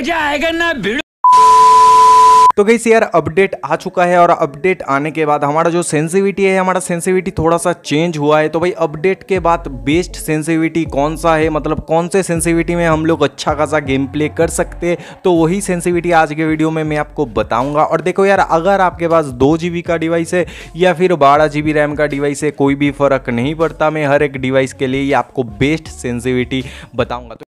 मजा आएगा ना भिड़ तो गई यार अपडेट आ चुका है और अपडेट आने के बाद हमारा जो सेंसिविटी है हमारा सेंसिविटी थोड़ा सा चेंज हुआ है तो भाई अपडेट के बाद बेस्ट सेंसिविटी कौन सा है मतलब कौन से सेंसिविटी में हम लोग अच्छा खासा गेम प्ले कर सकते हैं तो वही सेंसिविटी आज के वीडियो में मैं आपको बताऊंगा और देखो यार अगर आपके पास दो जी का डिवाइस है या फिर बारह जी रैम का डिवाइस है कोई भी फर्क नहीं पड़ता मैं हर एक डिवाइस के लिए आपको बेस्ट सेंसिविटी बताऊँगा तो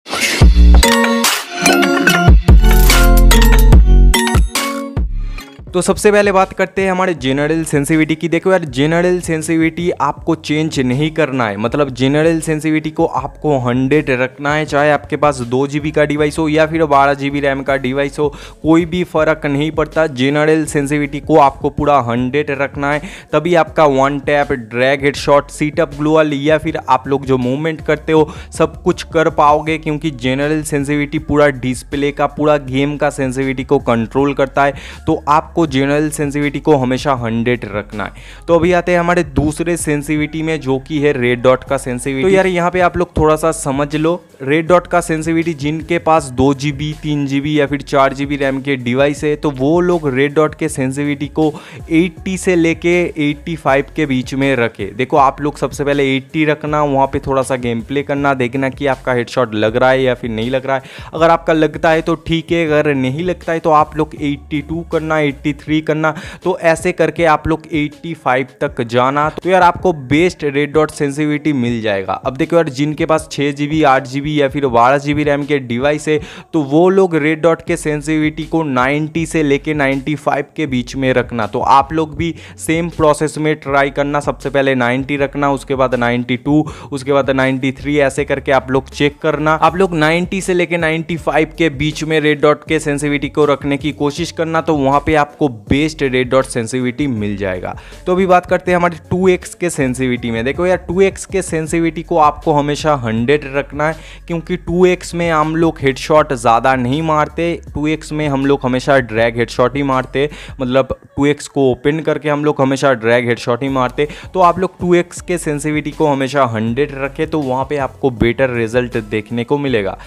तो सबसे पहले बात करते हैं हमारे जेनरल सेंसिविटी की देखो यार जेनरल सेंसिविटी आपको चेंज नहीं करना है मतलब जेनरल सेंसिविटी को आपको हंड्रेड रखना है चाहे आपके पास दो जी का डिवाइस हो या फिर बारह जी रैम का डिवाइस हो कोई भी फ़र्क नहीं पड़ता जेनरल सेंसिविटी को आपको पूरा हंड्रेड रखना है तभी आपका one tap drag headshot setup ग्लोअल या फिर आप लोग जो मूवमेंट करते हो सब कुछ कर पाओगे क्योंकि जेनरल सेंसिविटी पूरा डिस्प्ले का पूरा गेम का सेंसिविटी को कंट्रोल करता है तो आपको जनरल सेंसिविटी को हमेशा हंड्रेड रखना है तो अभी आते हैं हमारे दूसरे सेंसिविटी में जो कि है रेड डॉट का सेंसिविटी तो यार यहाँ पे आप लोग थोड़ा सा समझ लो रेड डॉट का सेंसिविटी जिनके पास दो जी बी तीन जी बी या फिर चार जी बी रैम के डिवाइस है तो वो लोग रेड डॉट के सेंसिविटी को 80 से लेके 85 के बीच में रखें देखो आप लोग सबसे पहले 80 रखना वहाँ पे थोड़ा सा गेम प्ले करना देखना कि आपका हेडशॉट लग रहा है या फिर नहीं लग रहा है अगर आपका लगता है तो ठीक है अगर नहीं लगता है तो आप लोग एट्टी करना एट्टी करना तो ऐसे करके आप लोग एट्टी तक जाना तो यार आपको बेस्ट रेड डॉट सेंसिविटी मिल जाएगा अब देखो यार जिनके पास छः जी बी आठ जी बी या फिर बारह जी रैम के डिवाइस है तो वो लोग रेड डॉट के सेंसिविटी को 90 से लेके 95 के बीच में रखना तो आप लोग भी सेम प्रोसेस में ट्राई करना सबसे पहले 90 रखना उसके बाद 92 उसके बाद 93 ऐसे करके आप लोग चेक करना आप लोग 90 से लेके 95 के बीच में रेड डॉट के सेंसिविटी को रखने की कोशिश करना तो वहां पे आपको बेस्ट रेड डॉट सेंसिविटी मिल जाएगा तो अभी बात करते हैं हमारे टू के सेंसिविटी में देखो यार टू के सेंसिविटी को आपको हमेशा हंड्रेड रखना है क्योंकि 2x में हम लोग हेडशॉट ज़्यादा नहीं मारते 2x में हम लोग हमेशा ड्रैग हेडशॉट ही मारते मतलब 2x को ओपन करके हम लोग हमेशा ड्रैग हेडशॉट ही मारते तो आप लोग 2x के सेंसिविटी को हमेशा 100 रखें तो वहाँ पे आपको बेटर रिजल्ट देखने को मिलेगा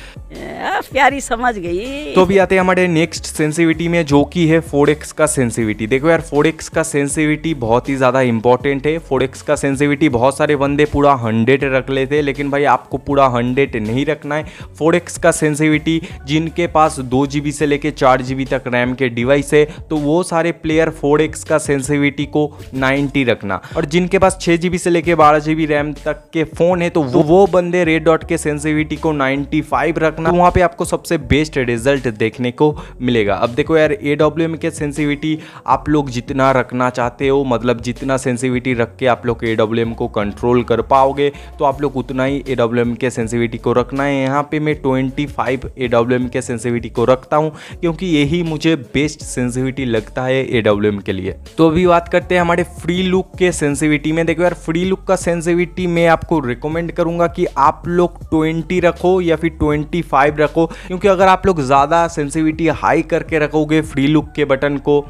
प्यारी समझ गई तो भी आते हैं हमारे नेक्स्ट सेंसिविटी में जो कि है फोरेक्स का सेंसिविटी देखो यार फोरेक्स का सेंसिविटी बहुत ही ज़्यादा इंपॉर्टेंट है फोरेक्स का सेंसिविटी बहुत सारे बंदे पूरा हंड्रेड रख लेते हैं लेकिन भाई आपको पूरा हंड्रेड नहीं रखना है फोरेक्स का सेंसिविटी जिनके पास दो जीबी से लेकर चार जीबी तक रैम के डिवाइस है तो वो सारे प्लेयर फोरेक्स का सेंसिविटी को नाइनटी रखना और जिनके पास छह जीबी से लेकर बारह जीबी रैम तक के फ़ोन है तो वो, वो बंदे रेड डॉट के सेंसिविटी को नाइनटी फाइव रखना तो वहाँ पे आप आपको सबसे बेस्ट रिजल्ट देखने को मिलेगा अब देखो यार ए डब्ल्यू एम के सेंसिविटी आप लोग जितना रखना चाहते हो मतलब जितना सेंसिविटी रख के आप लोग ए डब्ल्यू एम को कंट्रोल कर पाओगे तो आप लोग उतना ही ए डब्ल्यू एम के सेंसिविटी को रखना है यहाँ पे मैं twenty five A W M के सेंसिविटी को रखता हूँ क्योंकि यही मुझे बेस्ट सेंसिविटी लगता है ए डब्ल्यू एम के लिए तो अभी बात करते हैं हमारे फ्री लुक के सेंसिविटी में देखो यार फ्री लुक का सेंसिविटी मैं आपको रिकमेंड करूँगा कि आप लोग ट्वेंटी रखो या फिर ट्वेंटी फाइव रखो क्योंकि अगर आप लोग ज़्यादा सेंसिविटी हाई करके रखोगे फ्री लुक के बटन को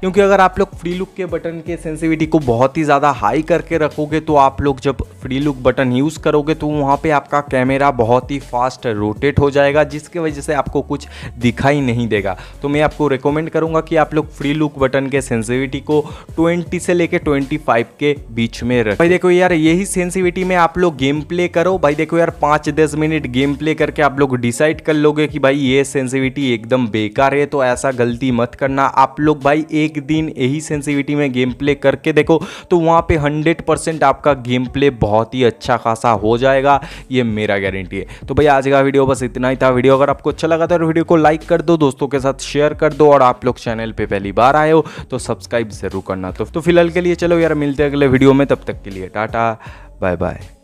क्योंकि अगर आप लोग फ्री लुक के बटन के सेंसिविटी को बहुत ही ज़्यादा हाई करके रखोगे तो आप लोग जब फ्री लुक बटन यूज़ करोगे तो वहाँ पे आपका कैमरा बहुत ही फास्ट रोटेट हो जाएगा जिसके वजह से आपको कुछ दिखाई नहीं देगा तो मैं आपको रिकमेंड करूँगा कि आप लोग फ्री लुक बटन के सेंसिविटी को ट्वेंटी से लेकर ट्वेंटी के बीच में रखें भाई देखो यार यही सेंसिविटी में आप लोग गेम प्ले करो भाई देखो यार पाँच दस मिनट गेम प्ले करके आप लोग डिसाइड कर लोगे कि भाई ये सेंसिविटी एकदम बेकार है तो ऐसा गलती मत करना आप लोग भाई एक एक दिन यही सेंसिविटी में गेम प्ले करके देखो तो वहाँ पे 100% आपका गेम प्ले बहुत ही अच्छा खासा हो जाएगा ये मेरा गारंटी है तो भाई आज का वीडियो बस इतना ही था वीडियो अगर आपको अच्छा लगा तो वीडियो को लाइक कर दो दोस्तों के साथ शेयर कर दो और आप लोग चैनल पर पहली बार आए हो तो सब्सक्राइब ज़रूर करना तो, तो फिलहाल के लिए चलो यार मिलते हैं अगले वीडियो में तब तक के लिए टाटा बाय बाय